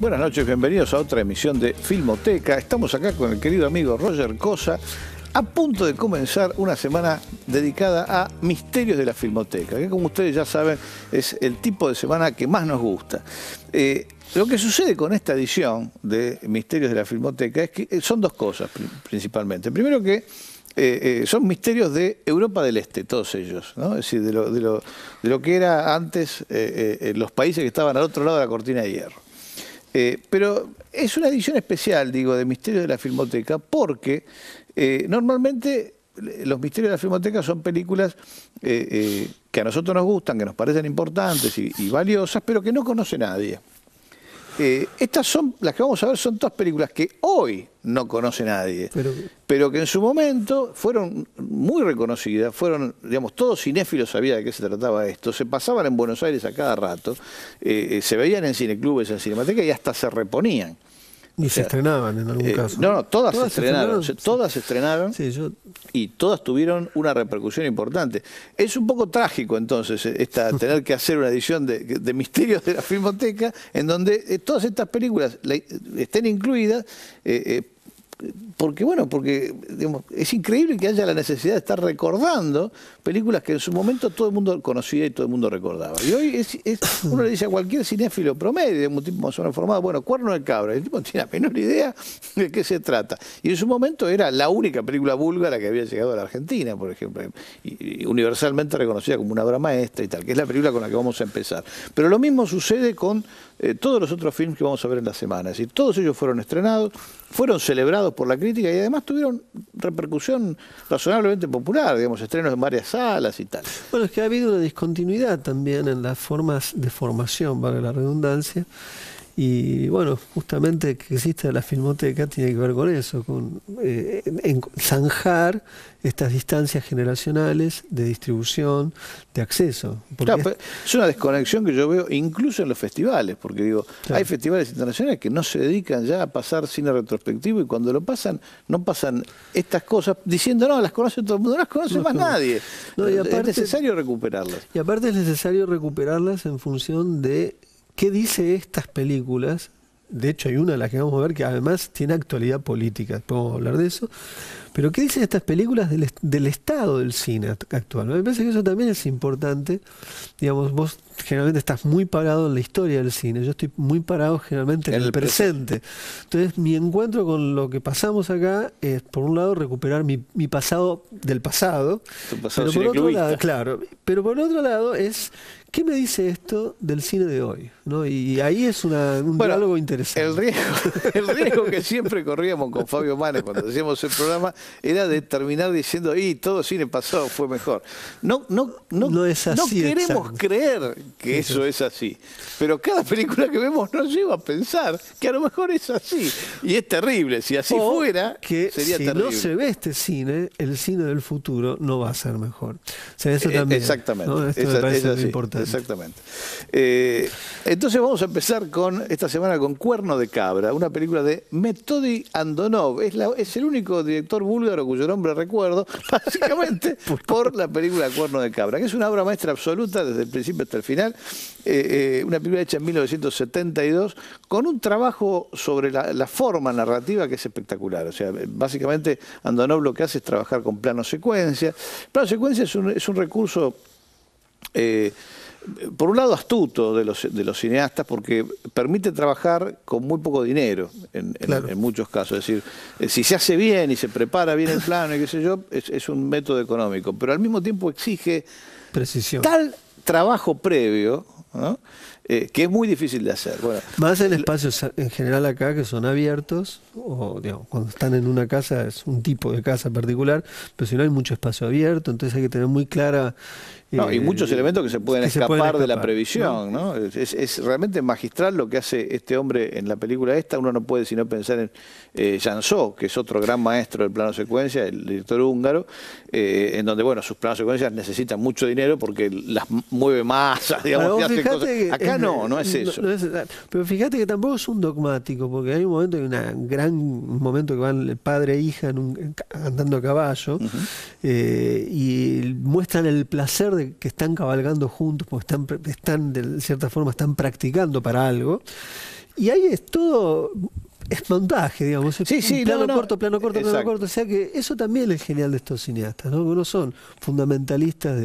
Buenas noches, bienvenidos a otra emisión de Filmoteca. Estamos acá con el querido amigo Roger Cosa, a punto de comenzar una semana dedicada a misterios de la filmoteca, que como ustedes ya saben es el tipo de semana que más nos gusta. Eh, lo que sucede con esta edición de Misterios de la Filmoteca es que eh, son dos cosas principalmente. Primero que eh, son misterios de Europa del Este, todos ellos, es decir, de lo, de lo que era antes los países que estaban al otro lado de la cortina de hierro. Eh, pero es una edición especial, digo, de Misterios de la Filmoteca, porque eh, normalmente los misterios de la filmoteca son películas eh, que a nosotros nos gustan, que nos parecen importantes y valiosas, pero que no conoce nadie. Eh, estas son, las que vamos a ver, son todas películas que hoy no conoce nadie, pero, que en su momento fueron muy reconocidas, fueron, digamos, todos cinéfilos sabían de qué se trataba esto, se pasaban en Buenos Aires a cada rato, eh, eh, se veían en cineclubes, en cinemateca y hasta se reponían. Ni se estrenaban en algún eh, caso. No, no, todas, se estrenaron. todas se estrenaron y todas tuvieron una repercusión importante. Es un poco trágico entonces eh, esta, tener que hacer una edición de, Misterios de la Filmoteca en donde eh, todas estas películas estén incluidas porque bueno, porque es increíble que haya la necesidad de estar recordando películas que en su momento todo el mundo conocía y todo el mundo recordaba. Y hoy uno le dice a cualquier cinéfilo promedio, un tipo más o menos bueno, Cuerno de Cabra, el tipo no tiene la menor idea de qué se trata. Y en su momento era la única película búlgara que había llegado a la Argentina, por ejemplo, universalmente reconocida como una obra maestra y tal, que es la película con la que vamos a empezar. Pero lo mismo sucede con eh, todos los otros films que vamos a ver en la semana. Es todos ellos fueron estrenados, fueron celebrados por la crítica y además tuvieron repercusión razonablemente popular, digamos, estrenos en varias salas y tal. Bueno, es que ha habido una discontinuidad también en las formas de formación, vale la redundancia, y bueno, justamente que exista la filmoteca tiene que ver con eso, con eh, zanjar estas distancias generacionales de distribución, de acceso. Claro, es, una desconexión que yo veo incluso en los festivales, porque digo, hay festivales internacionales que no se dedican ya a pasar cine retrospectivo y cuando lo pasan, no pasan estas cosas diciendo, no, las conoce todo el mundo, no las conoce más nadie. y es necesario recuperarlas. Y aparte es necesario recuperarlas en función de ¿Qué dice estas películas? De hecho, hay una de las que vamos a ver que además tiene actualidad política. Podemos hablar de eso. Pero ¿qué dicen estas películas del, estado del cine actual? Me parece que eso también es importante. Digamos, vos generalmente estás muy parado en la historia del cine. Yo estoy muy parado generalmente en, el, presente. Entonces, mi encuentro con lo que pasamos acá es, por un lado, recuperar mi, pasado del pasado. Tu pasado pero por otro lado, claro. Pero por otro lado es ¿Qué me dice esto del cine de hoy? ¿No? Y ahí es un diálogo interesante. El riesgo, el riesgo que siempre corríamos con Fabio Manes cuando hacíamos el programa era de terminar diciendo, y todo cine pasado fue mejor. No, no, no, es no queremos creer que eso es así, pero cada película que vemos nos lleva a pensar que a lo mejor es así. Y es terrible, si así fuera, que si no se ve este cine, el cine del futuro no va a ser mejor. O sea, eso eh, también, exactamente, importante. Exactamente. Eh, entonces vamos a empezar con esta semana con Cuerno de Cabra, una película de Metodi Andonov. Es, es el único director cuyo nombre recuerdo, básicamente por la película Cuerno de Cabra, que es una obra maestra absoluta desde el principio hasta el final, eh, eh, una película hecha en 1972, con un trabajo sobre la, forma narrativa que es espectacular. O sea, básicamente Andonov lo que hace es trabajar con plano secuencia. Plano secuencia es un, recurso... Eh, por un lado astuto de los, cineastas porque permite trabajar con muy poco dinero en, muchos casos. Es decir, eh, si se hace bien y se prepara bien el plano y qué sé yo, es, un método económico, pero al mismo tiempo exige Precisión. tal trabajo previo eh, que es muy difícil de hacer. Más en espacios en general acá que son abiertos, o digamos, cuando están en una casa, es un tipo de casa particular, pero si no hay mucho espacio abierto, entonces hay que tener muy clara... no, y eh, muchos elementos que se pueden, escapar, de la previsión, ¿no? Es, realmente magistral lo que hace este hombre en la película esta, uno no puede sino pensar en eh, Jansó, que es otro gran maestro del plano secuencia, el director húngaro, eh, en donde, bueno, sus planos secuencias necesitan mucho dinero porque las mueve masas, digamos, hace no, no es eso. Eh, pero fíjate que tampoco es un dogmático, porque hay un momento, hay un gran, momento que van el padre e hija en andando a caballo eh, y muestran el placer de que están cabalgando juntos, porque están, están de cierta forma, están practicando para algo. Y ahí es todo es montaje, digamos. plano corto, plano corto, plano corto. O sea que eso también es genial de estos cineastas, ¿no? No son fundamentalistas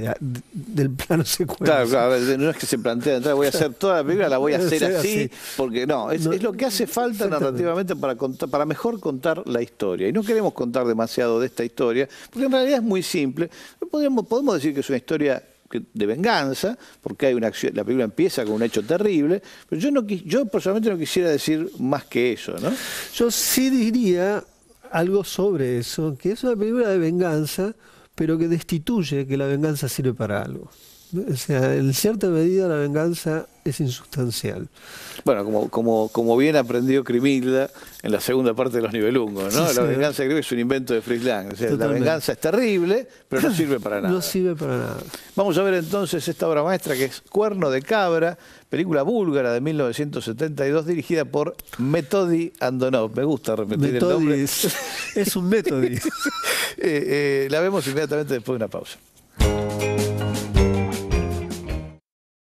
del plano secuencia. Claro, claro, no es que se entonces ah, voy a hacer toda la película, la voy a hacer así, porque no es, lo que hace falta narrativamente para, contar, para mejor contar la historia. Y no queremos contar demasiado de esta historia, porque en realidad es muy simple. podemos decir que es una historia de venganza, porque hay una acción, la película empieza con un hecho terrible, pero yo, no, yo personalmente no quisiera decir más que eso, ¿no? Yo sí diría algo sobre eso, que es una película de venganza, pero que destituye que la venganza sirve para algo. O sea, en cierta medida la venganza es insustancial. Bueno, como, como, como bien aprendió Crimilda en la segunda parte de los Nivelungos, ¿no? la venganza creo que es un invento de Frisland. O sea, la venganza es terrible, pero no sirve para nada. No sirve para nada. Vamos a ver entonces esta obra maestra que es Cuerno de Cabra, película búlgara de 1972, dirigida por Metodi Andonov. Me gusta repetir el nombre. Es, un Metodi. Eh, eh, la vemos inmediatamente después de una pausa.